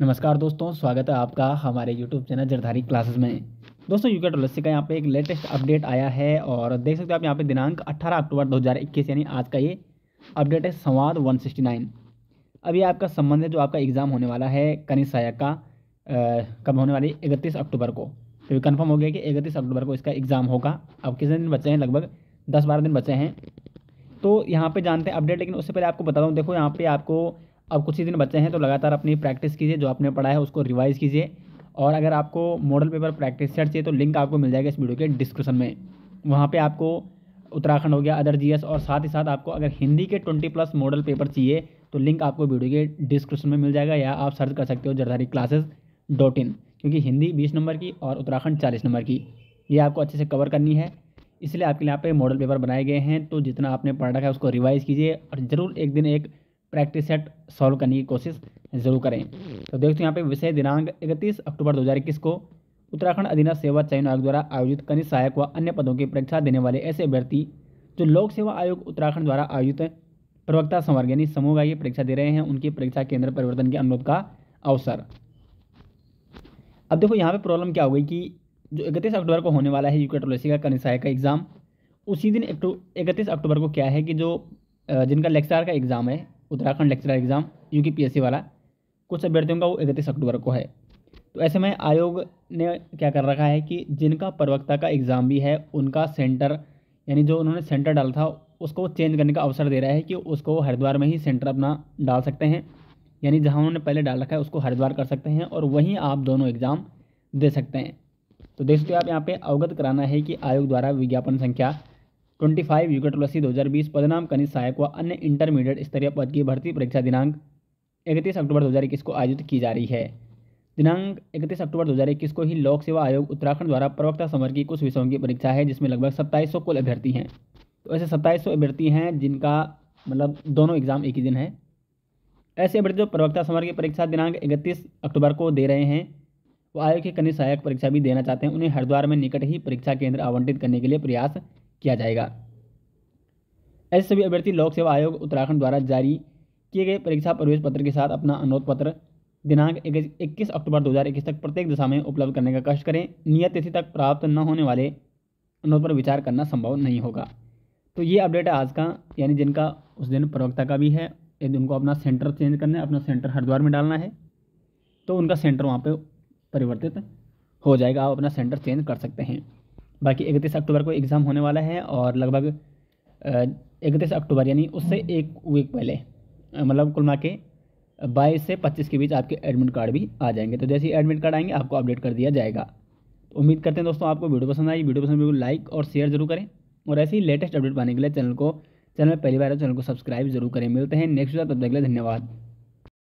नमस्कार दोस्तों स्वागत है आपका हमारे यूट्यूब चैनल जरधारी क्लासेस में दोस्तों यूके टोलसी का यहाँ पे एक लेटेस्ट अपडेट आया है और देख सकते हो आप यहाँ पे दिनांक 18 अक्टूबर 2021 यानी आज का ये अपडेट है संवाद 169 नाइन अभी आपका संबंध है जो आपका एग्ज़ाम होने वाला है कनिष सहायक का कब होने वाली इकतीस अक्टूबर को तो ये कन्फर्म हो गया कि इकतीस अक्टूबर को इसका एग्ज़ाम होगा अब कितने दिन बचे हैं लगभग दस बारह दिन बचे हैं तो यहाँ पर जानते हैं अपडेट लेकिन उससे पहले आपको बता दूँ देखो यहाँ पर आपको अब कुछ ही दिन बचे हैं तो लगातार अपनी प्रैक्टिस कीजिए जो आपने पढ़ा है उसको रिवाइज़ कीजिए और अगर आपको मॉडल पेपर प्रैक्टिस सेट चाहिए तो लिंक आपको मिल जाएगा इस वीडियो के डिस्क्रिप्शन में वहाँ पे आपको उत्तराखंड हो गया अदर जीएस और साथ ही साथ आपको अगर हिंदी के ट्वेंटी प्लस मॉडल पेपर चाहिए तो लिंक आपको वीडियो के डिस्क्रिप्शन में मिल जाएगा या आप सर्च कर सकते हो जरदारी क्लासेस डॉट इन क्योंकि हिंदी बीस नंबर की और उत्तराखंड चालीस नंबर की ये आपको अच्छे से कवर करनी है इसलिए आपके लिए यहाँ पे मॉडल पेपर बनाए गए हैं तो जितना आपने पढ़ रखा है उसको रिवाइज़ कीजिए और ज़रूर एक दिन एक प्रैक्टिस सेट सॉल्व करने की कोशिश जरूर करें तो देखते तो यहाँ पे विषय दिनांक 31 अक्टूबर 2021 को उत्तराखंड अधीनस्थ सेवा चयन आयोग द्वारा आयोजित कनिष्ठ सहायक व अन्य पदों की परीक्षा देने वाले ऐसे अभ्यर्थी जो लोक सेवा आयोग उत्तराखंड द्वारा आयोजित प्रवक्ता संवर्ग यानी समूह ये परीक्षा दे रहे हैं उनकी परीक्षा केंद्र परिवर्तन के अनुरोध का अवसर अब देखो यहाँ पे प्रॉब्लम क्या हो गई कि जो इकतीस अक्टूबर को होने वाला है यूकेटोलॉजी का सहायक का एग्ज़ाम उसी दिन इकतीस अक्टूबर को क्या है कि जो जिनका लेक्चरार का एग्ज़ाम है Uttarakhand lecturer exam U P वाला कुछ अभ्यर्थियों का वो इकतीस अक्टूबर को है तो ऐसे में आयोग ने क्या कर रखा है कि जिनका प्रवक्ता का एग्ज़ाम भी है उनका सेंटर यानी जो उन्होंने सेंटर डाला था उसको चेंज करने का अवसर दे रहा है कि उसको हरिद्वार में ही सेंटर अपना डाल सकते हैं यानी जहां उन्होंने पहले डाल रखा है उसको हरिद्वार कर सकते हैं और वहीं आप दोनों एग्ज़ाम दे सकते हैं तो देख सकते हो आप यहाँ पर अवगत कराना है कि आयोग द्वारा विज्ञापन संख्या ट्वेंटी फाइव युग तुलसी दो हज़ार बीस पदनाम कनिष सहायक व अन्य इंटरमीडिएट स्तरीय पद की भर्ती परीक्षा दिनांक इकतीस अक्टूबर दो हज़ार इक्कीस को आयोजित की जा रही है दिनांक इकतीस अक्टूबर दो हज़ार इक्कीस को ही लोक सेवा आयोग उत्तराखंड द्वारा प्रवक्ता समर की कुछ विषयों की परीक्षा है जिसमें लगभग सत्ताईस सौ कुल अभ्यर्थी हैं तो ऐसे सत्ताईस सौ अभ्यर्थी हैं जिनका मतलब दोनों एग्ज़ाम एक ही दिन है ऐसे अभ्यर्थी जो प्रवक्ता समर की परीक्षा दिनांक इकतीस अक्टूबर को दे रहे हैं वो आयोग की कनिष्ठ सहायक परीक्षा भी देना चाहते हैं उन्हें हरिद्वार में निकट ही परीक्षा केंद्र आवंटित करने के लिए प्रयास किया जाएगा ऐसे सभी अभ्यर्थी लोक सेवा आयोग उत्तराखंड द्वारा जारी किए गए परीक्षा प्रवेश पत्र के साथ अपना अनुरोध पत्र दिनांक इक्कीस अक्टूबर दो तक प्रत्येक दिशा में उपलब्ध करने का कष्ट करें नियत तिथि तक प्राप्त न होने वाले अनुरोध पर विचार करना संभव नहीं होगा तो ये अपडेट है आज का यानी जिनका उस दिन प्रवक्ता का भी है यदि उनको अपना सेंटर चेंज करना है अपना सेंटर हरिद्वार में डालना है तो उनका सेंटर वहाँ पे परिवर्तित हो जाएगा आप अपना सेंटर चेंज कर सकते हैं बाकी इकतीस अक्टूबर को एग्ज़ाम होने वाला है और लगभग इकतीस अक्टूबर यानी उससे हम्म। एक वीक पहले मतलब कुल मिला के बाईस से पच्चीस के बीच आपके एडमिट कार्ड भी आ जाएंगे तो जैसे ही एडमिट कार्ड आएंगे आपको अपडेट कर दिया जाएगा तो उम्मीद करते हैं दोस्तों आपको वीडियो पसंद आई वीडियो पसंद बिल्कुल लाइक और शेयर जरूर करें और ऐसे ही लेटेस्ट अपडेट पाने के लिए चैनल को चैनल पहली बार तो चैनल को सब्सक्राइब जरूर करें मिलते हैं नेक्स्ट तब तक के लिए धन्यवाद